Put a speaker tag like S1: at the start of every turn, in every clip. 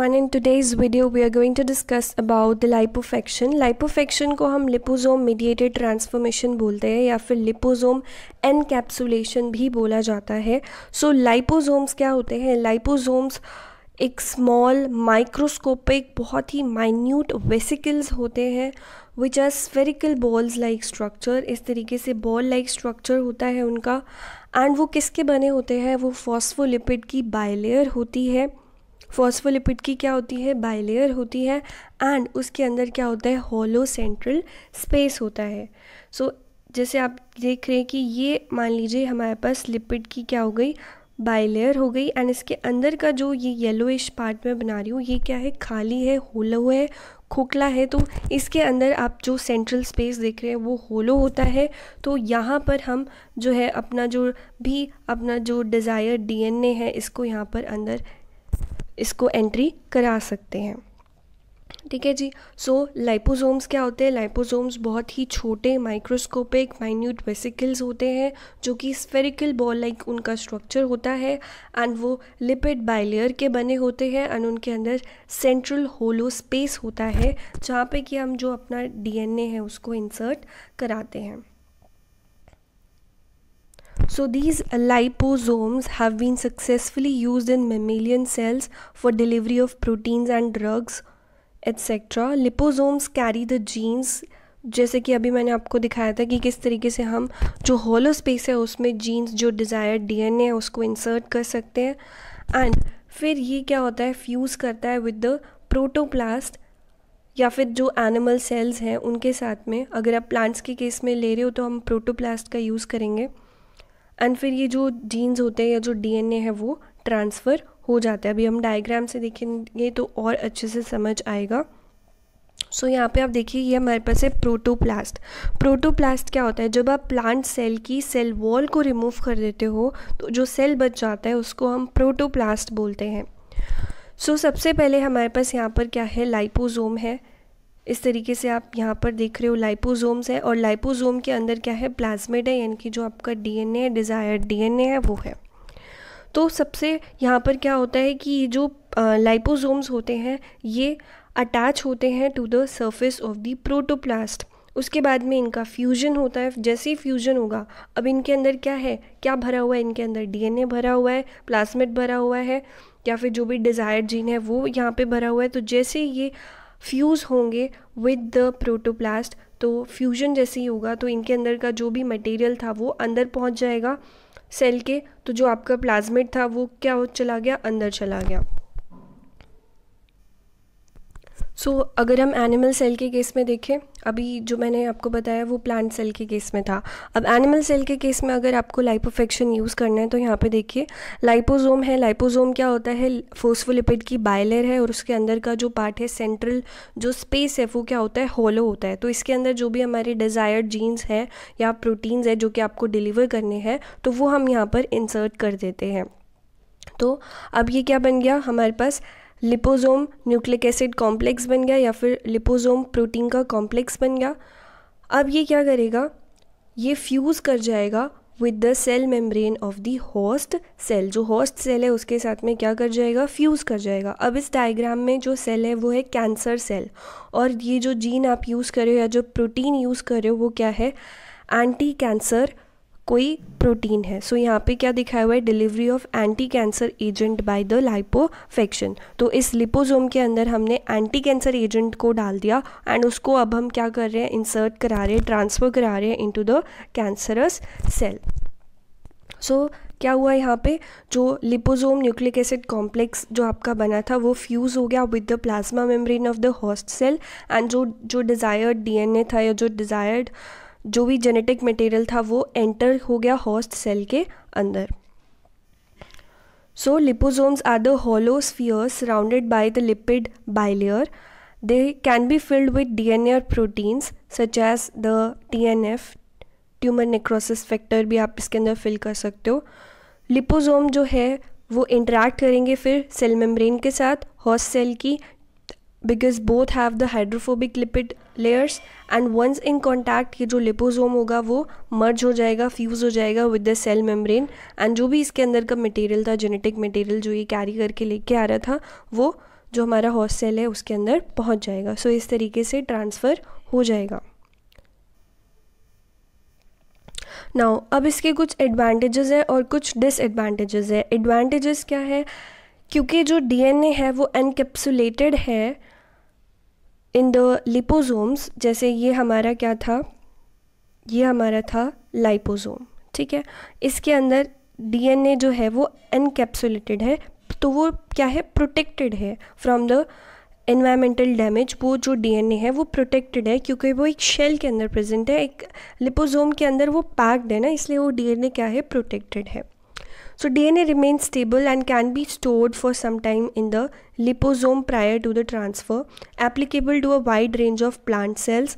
S1: One in today's video we are going to discuss about the lipofection lipofection को हम लिपोजोम mediated transformation बोलते हैं या फिर लिपोजोम एन कैप्सुलेशन भी बोला जाता है सो so, लाइपोजोम्स क्या होते हैं लाइपोजोम्स एक स्मॉल माइक्रोस्कोपिक बहुत ही माइन्यूट वेसिकल्स होते हैं which are spherical balls like structure इस तरीके से बॉल लाइक स्ट्रक्चर होता है उनका एंड वो किसके बने होते हैं वो फॉस्फोलिपिड की बायलेयर होती है फॉस्फोलिपिड की क्या होती है बाइलेयर होती है एंड उसके अंदर क्या होता है होलो सेंट्रल स्पेस होता है सो so, जैसे आप देख रहे हैं कि ये मान लीजिए हमारे पास लिपिड की क्या हो गई बाइलेयर हो गई एंड इसके अंदर का जो ये येलोइश पार्ट में बना रही हूँ ये क्या है खाली है होलो है खोखला है तो इसके अंदर आप जो सेंट्रल स्पेस देख रहे हैं वो होलो होता है तो यहाँ पर हम जो है अपना जो भी अपना जो डिज़ायर डीएनए है इसको यहाँ पर अंदर इसको एंट्री करा सकते हैं ठीक है जी सो so, लाइपोसोम्स क्या होते हैं लाइपोसोम्स बहुत ही छोटे माइक्रोस्कोपिक माइन्यूट वेसिकल्स होते हैं जो कि स्फेरिकल बॉल लाइक उनका स्ट्रक्चर होता है एंड वो लिपिड बाइलेयर के बने होते हैं एंड उनके अंदर सेंट्रल होलो स्पेस होता है जहाँ पे कि हम जो अपना डीएनए है उसको इंसर्ट कराते हैं So these liposomes have been successfully used in mammalian cells for delivery of proteins and drugs etc. Liposomes carry the genes जैसे कि अभी मैंने आपको दिखाया था कि किस तरीके से हम जो होलो स्पेस है उसमें जीन्स जो डिज़ायर्ड डीएनए है उसको इंसर्ट कर सकते हैं एंड फिर ये क्या होता है फ्यूज़ करता है विद द प्रोटोप्लास्ट या फिर जो एनिमल सेल्स हैं उनके साथ में अगर आप प्लांट्स के केस में ले रहे हो तो हम प्रोटोप्लास्ट का यूज़ करेंगे एंड फिर ये जो जीन्स होते हैं या जो डीएनए है वो ट्रांसफ़र हो जाता है अभी हम डायग्राम से देखेंगे तो और अच्छे से समझ आएगा सो so, यहाँ पे आप देखिए ये हमारे पास है प्रोटोप्लास्ट प्रोटोप्लास्ट क्या होता है जब आप प्लांट सेल की सेल वॉल को रिमूव कर देते हो तो जो सेल बच जाता है उसको हम प्रोटोप्लास्ट बोलते हैं सो so, सबसे पहले हमारे पास यहाँ पर क्या है लाइपोजोम है इस तरीके से आप यहाँ पर देख रहे हो लाइपोजोम्स है और लाइपोजोम के अंदर क्या है प्लाज्मेड है यानी कि जो आपका डीएनए है डिज़ायर्ड डीएनए है वो है तो सबसे यहाँ पर क्या होता है कि ये जो लाइपोजोम्स होते हैं ये अटैच होते हैं to the surface of the protoplast उसके बाद में इनका फ्यूजन होता है जैसे ही फ्यूजन होगा अब इनके अंदर क्या है क्या भरा हुआ है इनके अंदर डीएनए भरा हुआ है प्लाज्मिड भरा हुआ है या फिर जो भी डिज़ायर्ड जीन है वो यहाँ पे भरा हुआ है तो जैसे ये फ्यूज़ होंगे विद द प्रोटोप्लास्ट तो फ्यूजन जैसे ही होगा तो इनके अंदर का जो भी मटेरियल था वो अंदर पहुंच जाएगा सेल के तो जो आपका प्लाज्मिड था वो क्या हो चला गया अंदर चला गया सो so, अगर हम एनिमल सेल के केस में देखें अभी जो मैंने आपको बताया वो प्लांट सेल के केस में था अब एनिमल सेल के केस में अगर आपको लाइपोफेक्शन यूज़ करना है तो यहाँ पे देखिए लाइपोजोम है लाइपोजोम क्या होता है फोस्फोलिपिड की बायलेयर है और उसके अंदर का जो पार्ट है सेंट्रल जो स्पेस है वो क्या होता है होलो होता है तो इसके अंदर जो भी हमारे डिज़ायर्ड जीन्स हैं या प्रोटीन्स है जो कि आपको डिलीवर करने हैं तो वो हम यहाँ पर इंसर्ट कर देते हैं तो अब ये क्या बन गया हमारे पास लिपोजोम न्यूक्लिक एसिड कॉम्प्लेक्स बन गया या फिर लिपोजोम प्रोटीन का कॉम्प्लेक्स बन गया अब ये क्या करेगा ये फ्यूज़ कर जाएगा with the cell membrane of the host cell जो होस्ट सेल है उसके साथ में क्या कर जाएगा फ्यूज़ कर जाएगा अब इस डायग्राम में जो सेल है वो है कैंसर सेल और ये जो जीन आप यूज़ कर रहे हो या जो प्रोटीन यूज़ कर रहे हो वो क्या है एंटी कैंसर कोई प्रोटीन है सो so, यहाँ पे क्या दिखाया हुआ है delivery of anti cancer agent by the lipofection तो इस लिपोजोम के अंदर हमने एंटी कैंसर एजेंट को डाल दिया एंड उसको अब हम क्या कर रहे हैं इंसर्ट करा रहे हैं ट्रांसफ़र करा रहे हैं into the cancerous cell so क्या हुआ यहाँ पे जो लिपोजोम न्यूक्लिक एसिड कॉम्प्लेक्स जो आपका बना था वो फ्यूज़ हो गया with the plasma membrane of the host cell and जो जो डिज़ायर्ड डीएनए था या जो डिज़ायर्ड जो भी जेनेटिक मटेरियल था वो एंटर हो गया हॉस्ट सेल के अंदर so liposomes are the hollow spheres surrounded by the lipid bilayer they can be filled with D N A proteins such as the T N F tumour necrosis factor भी आप इसके अंदर fill कर सकते हो लिपोजोम जो है वो इंटरेक्ट करेंगे फिर सेल मेम्ब्रेन के साथ हॉस्ट सेल की because both have the hydrophobic lipid layers and once in contact ये जो लिपोजोम होगा वो मर्ज हो जाएगा फ्यूज़ हो जाएगा with the cell membrane and जो भी इसके अंदर का मटेरियल था जेनेटिक मटेरियल जो ये कैरी करके लेके आ रहा था वो जो हमारा हॉस्ट सेल है उसके अंदर पहुंच जाएगा सो so, इस तरीके से ट्रांसफ़र हो जाएगा नाउ अब इसके कुछ एडवांटेजेस हैं और कुछ डिसएडवांटेजेस हैं एडवांटेजेस क्या है क्योंकि जो डीएनए है वो एनकेप्सुलेटेड है इन द लिपोजोम्स जैसे ये हमारा क्या था ये हमारा था लाइपोजोम ठीक है इसके अंदर डीएनए जो है वो एनकैप्सुलेटेड है तो वो क्या है प्रोटेक्टेड है फ्रॉम द एनवायरमेंटल डैमेज वो जो डीएनए है वो प्रोटेक्टेड है क्योंकि वो एक शेल के अंदर प्रेजेंट है एक लिपोजोम के अंदर वो पैक्ड है ना इसलिए वो डीएनए क्या है प्रोटेक्टेड है So DNA remains stable and can be stored for some time in the liposome prior to the transfer, applicable to a wide range of plant cells.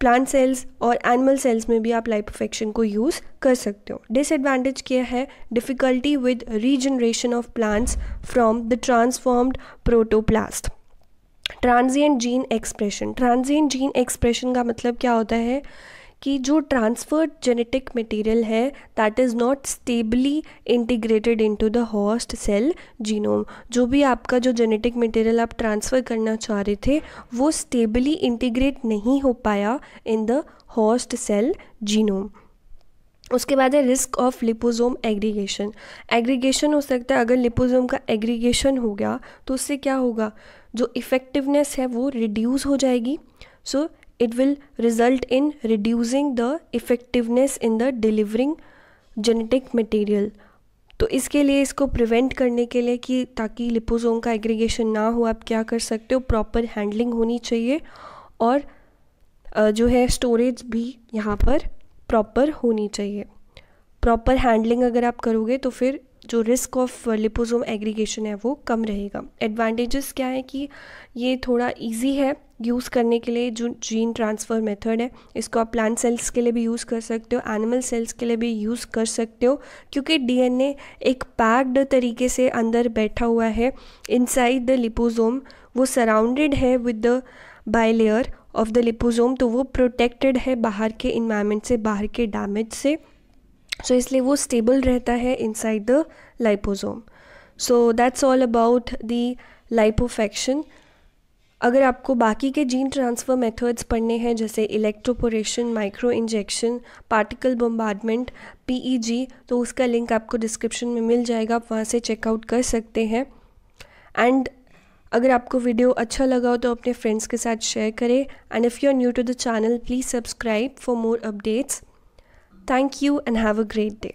S1: Plant cells और animal cells में भी आप लाइपोफेक्शन को use कर सकते हो disadvantage क्या है difficulty with regeneration of plants from the transformed protoplast transient gene expression transient gene expression का मतलब क्या होता है कि जो ट्रांसफर्ड जेनेटिक मटेरियल है that is not stably integrated into the host cell genome जो भी आपका जो जेनेटिक मटेरियल आप ट्रांसफ़र करना चाह रहे थे वो स्टेबली इंटीग्रेट नहीं हो पाया in the host cell genome उसके बाद है risk of liposome aggregation aggregation हो सकता है अगर लिपोजोम का एग्रीगेशन हो गया तो उससे क्या होगा जो इफ़ेक्टिवनेस है वो रिड्यूस हो जाएगी सो it will result in reducing the effectiveness in the delivering genetic material तो इसके लिए इसको प्रिवेंट करने के लिए कि ताकि लिपोसोम का एग्रीगेशन ना हो आप क्या कर सकते हो प्रॉपर हैंडलिंग होनी चाहिए और जो है स्टोरेज भी यहाँ पर प्रॉपर होनी चाहिए प्रॉपर हैंडलिंग अगर आप करोगे तो फिर जो risk of uh, liposome aggregation है वो कम रहेगा एडवांटेजेस क्या है कि ये थोड़ा इजी है यूज़ करने के लिए जो जीन ट्रांसफ़र मेथड है इसको आप प्लांट सेल्स के लिए भी यूज़ कर सकते हो एनिमल सेल्स के लिए भी यूज़ कर सकते हो क्योंकि डीएनए एक पैक्ड तरीके से अंदर बैठा हुआ है इनसाइड द लिपोसोम वो सराउंडेड है with the bilayer of the liposome तो वो प्रोटेक्टेड है बाहर के इन्वायरमेंट से बाहर के डैमेज से सो इसलिए वो स्टेबल रहता है inside the liposome so that's all about the lipofection अगर आपको बाकी के जीन ट्रांसफ़र मेथड्स पढ़ने हैं जैसे electroporation microinjection particle bombardment PEG तो उसका लिंक आपको डिस्क्रिप्शन में मिल जाएगा आप वहाँ से चेकआउट कर सकते हैं एंड अगर आपको वीडियो अच्छा लगा हो तो अपने फ्रेंड्स के साथ शेयर करें and if you are new to the channel please subscribe for more updates Thank you and have a great day.